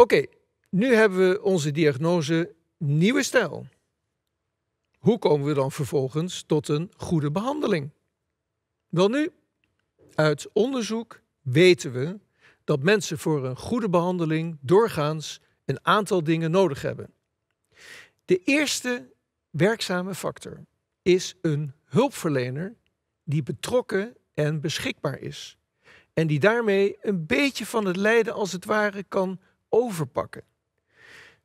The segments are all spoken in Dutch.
Oké, nu hebben we onze diagnose nieuwe stijl. Hoe komen we dan vervolgens tot een goede behandeling? Wel nu, uit onderzoek weten we dat mensen voor een goede behandeling doorgaans een aantal dingen nodig hebben. De eerste werkzame factor is een hulpverlener die betrokken en beschikbaar is. En die daarmee een beetje van het lijden als het ware kan overpakken.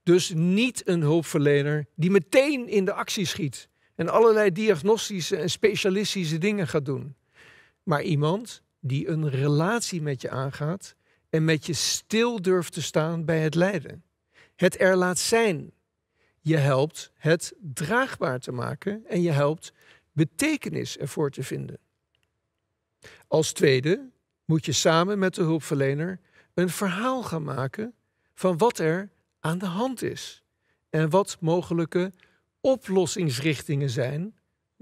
Dus niet een hulpverlener die meteen in de actie schiet en allerlei diagnostische en specialistische dingen gaat doen. Maar iemand die een relatie met je aangaat en met je stil durft te staan bij het lijden. Het er laat zijn. Je helpt het draagbaar te maken en je helpt betekenis ervoor te vinden. Als tweede moet je samen met de hulpverlener een verhaal gaan maken van wat er aan de hand is en wat mogelijke oplossingsrichtingen zijn,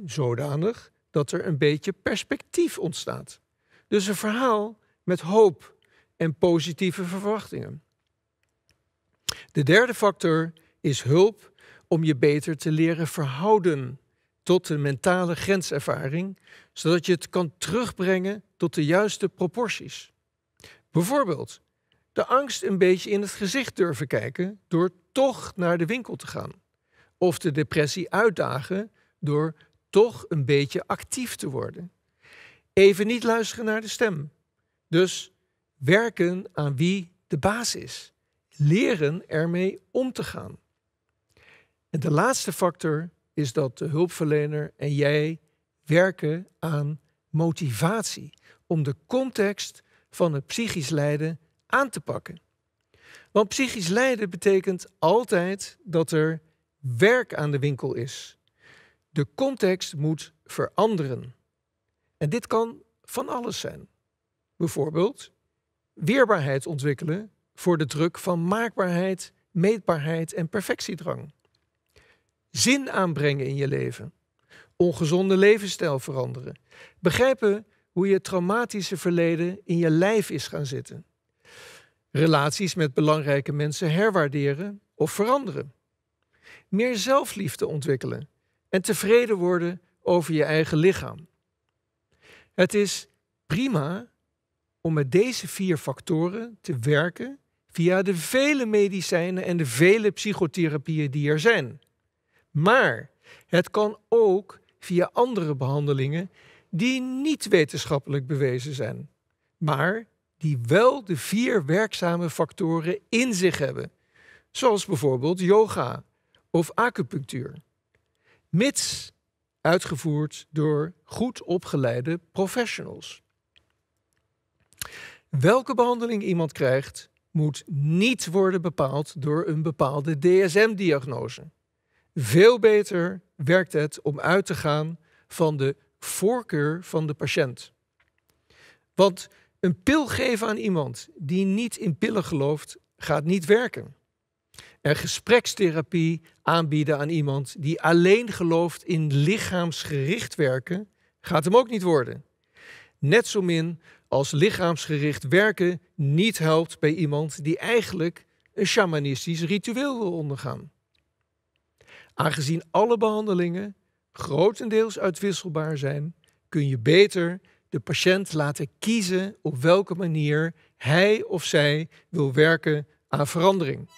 zodanig dat er een beetje perspectief ontstaat. Dus een verhaal met hoop en positieve verwachtingen. De derde factor is hulp om je beter te leren verhouden tot de mentale grenservaring, zodat je het kan terugbrengen tot de juiste proporties. Bijvoorbeeld de angst een beetje in het gezicht durven kijken door toch naar de winkel te gaan. Of de depressie uitdagen door toch een beetje actief te worden. Even niet luisteren naar de stem. Dus werken aan wie de baas is. Leren ermee om te gaan. En de laatste factor is dat de hulpverlener en jij werken aan motivatie om de context van het psychisch lijden aan te pakken. Want psychisch lijden betekent altijd dat er werk aan de winkel is. De context moet veranderen. En dit kan van alles zijn. Bijvoorbeeld weerbaarheid ontwikkelen voor de druk van maakbaarheid, meetbaarheid en perfectiedrang. Zin aanbrengen in je leven. Ongezonde levensstijl veranderen. Begrijpen hoe je traumatische verleden in je lijf is gaan zitten relaties met belangrijke mensen herwaarderen of veranderen. Meer zelfliefde ontwikkelen en tevreden worden over je eigen lichaam. Het is prima om met deze vier factoren te werken via de vele medicijnen en de vele psychotherapieën die er zijn. Maar het kan ook via andere behandelingen die niet wetenschappelijk bewezen zijn, maar die wel de vier werkzame factoren in zich hebben, zoals bijvoorbeeld yoga of acupunctuur, mits uitgevoerd door goed opgeleide professionals. Welke behandeling iemand krijgt, moet niet worden bepaald door een bepaalde DSM-diagnose. Veel beter werkt het om uit te gaan van de voorkeur van de patiënt. Want een pil geven aan iemand die niet in pillen gelooft, gaat niet werken. En gesprekstherapie aanbieden aan iemand die alleen gelooft in lichaamsgericht werken, gaat hem ook niet worden. Net zo min als lichaamsgericht werken niet helpt bij iemand die eigenlijk een shamanistisch ritueel wil ondergaan. Aangezien alle behandelingen grotendeels uitwisselbaar zijn, kun je beter de patiënt laten kiezen op welke manier hij of zij wil werken aan verandering.